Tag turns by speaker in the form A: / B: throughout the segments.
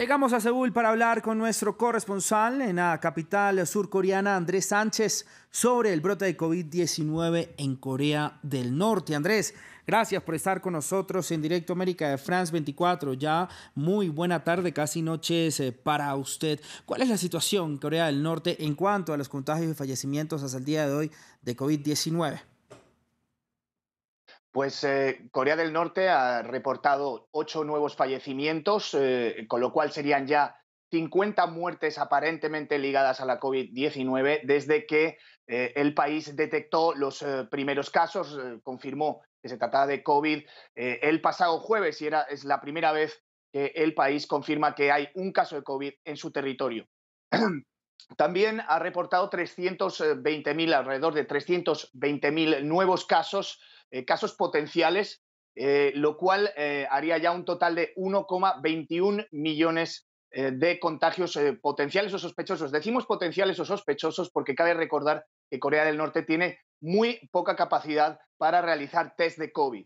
A: Llegamos a Seúl para hablar con nuestro corresponsal en la capital surcoreana, Andrés Sánchez, sobre el brote de COVID-19 en Corea del Norte. Andrés, gracias por estar con nosotros en Directo América de France 24. Ya muy buena tarde, casi noches eh, para usted. ¿Cuál es la situación en Corea del Norte en cuanto a los contagios y fallecimientos hasta el día de hoy de COVID-19?
B: Pues eh, Corea del Norte ha reportado ocho nuevos fallecimientos, eh, con lo cual serían ya 50 muertes aparentemente ligadas a la COVID-19 desde que eh, el país detectó los primeros casos, confirmó que se trataba de COVID el pasado jueves y era, es la primera vez que el país confirma que hay un caso de COVID en su territorio. También ha reportado 320.000, alrededor de 320.000 nuevos casos, eh, casos potenciales, eh, lo cual eh, haría ya un total de 1,21 millones de contagios potenciales o sospechosos. Decimos potenciales o sospechosos porque cabe recordar que Corea del Norte tiene muy poca capacidad para realizar test de COVID.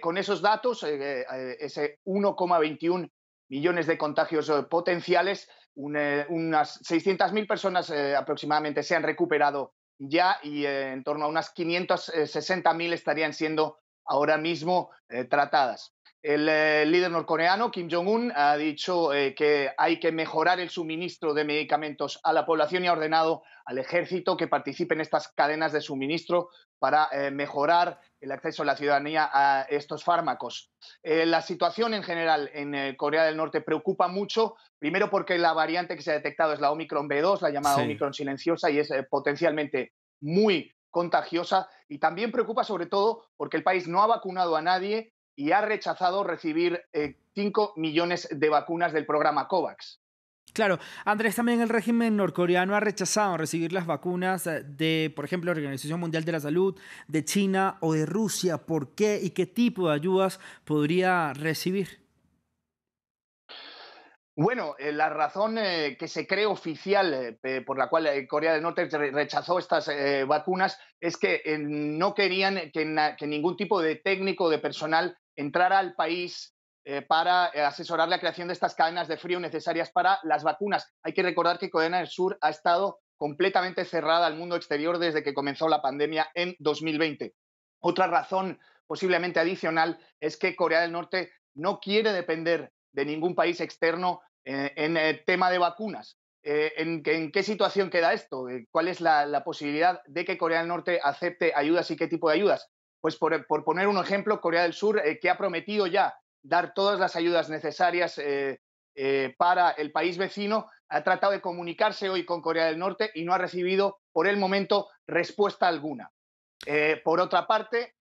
B: con esos datos, ese 1,21 millones de contagios eh, potenciales, eh, unas unas 600.000 personas eh, aproximadamente se han recuperado ya y en torno a unas 560.000 estarían siendo ahora mismo tratadas. El eh, líder norcoreano Kim Jong-un ha dicho eh, que hay que mejorar el suministro de medicamentos a la población y ha ordenado al ejército que participe en estas cadenas de suministro para eh, mejorar el acceso de la ciudadanía a estos fármacos. la situación en general en Corea del Norte preocupa mucho, primero porque la variante que se ha detectado es la Omicron B2, la llamada Omicron silenciosa, y es potencialmente muy contagiosa y también preocupa sobre todo porque el país no ha vacunado a nadie y ha rechazado recibir 5 eh, millones de vacunas del programa COVAX.
A: Claro, Andrés, también el régimen norcoreano ha rechazado recibir las vacunas eh, de, por ejemplo, la Organización Mundial de la Salud, de China o de Rusia. ¿Por qué y qué tipo de ayudas podría recibir?
B: Bueno, eh, la razón eh, que se cree oficial eh, por la cual Corea del Norte rechazó estas vacunas es que no querían que, ningún tipo de técnico o de personal entrara al país para asesorar la creación de estas cadenas de frío necesarias para las vacunas. Hay que recordar que Corea del Sur ha estado completamente cerrada al mundo exterior desde que comenzó la pandemia en 2020. Otra razón posiblemente adicional es que Corea del Norte no quiere depender de ningún país externo eh, en el eh, tema de vacunas, eh, en, qué situación queda esto? ¿Cuál es la, posibilidad de que Corea del Norte acepte ayudas y qué tipo de ayudas? Pues por, poner un ejemplo, Corea del Sur, que ha prometido ya dar todas las ayudas necesarias para el país vecino, ha tratado de comunicarse hoy con Corea del Norte y no ha recibido por el momento respuesta alguna. por otra parte,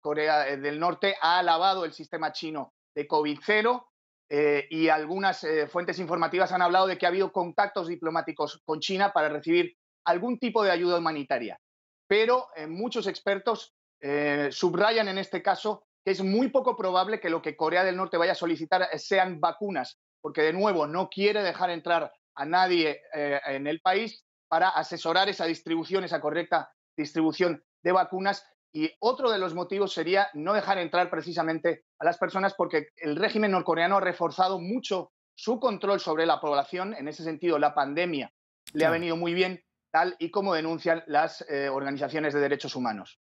B: Corea del Norte ha alabado el sistema chino de COVID-0, eh, y algunas eh, fuentes informativas han hablado de que ha habido contactos diplomáticos con China para recibir algún tipo de ayuda humanitaria. Pero eh, muchos expertos subrayan en este caso que es muy poco probable que lo que Corea del Norte vaya a solicitar sean vacunas, porque de nuevo no quiere dejar entrar a nadie en el país para asesorar esa distribución, esa correcta distribución de vacunas y otro de los motivos sería no dejar entrar precisamente a las personas porque el régimen norcoreano ha reforzado mucho su control sobre la población. En ese sentido, la pandemia le ha venido muy bien, tal y como denuncian las eh, organizaciones de derechos humanos.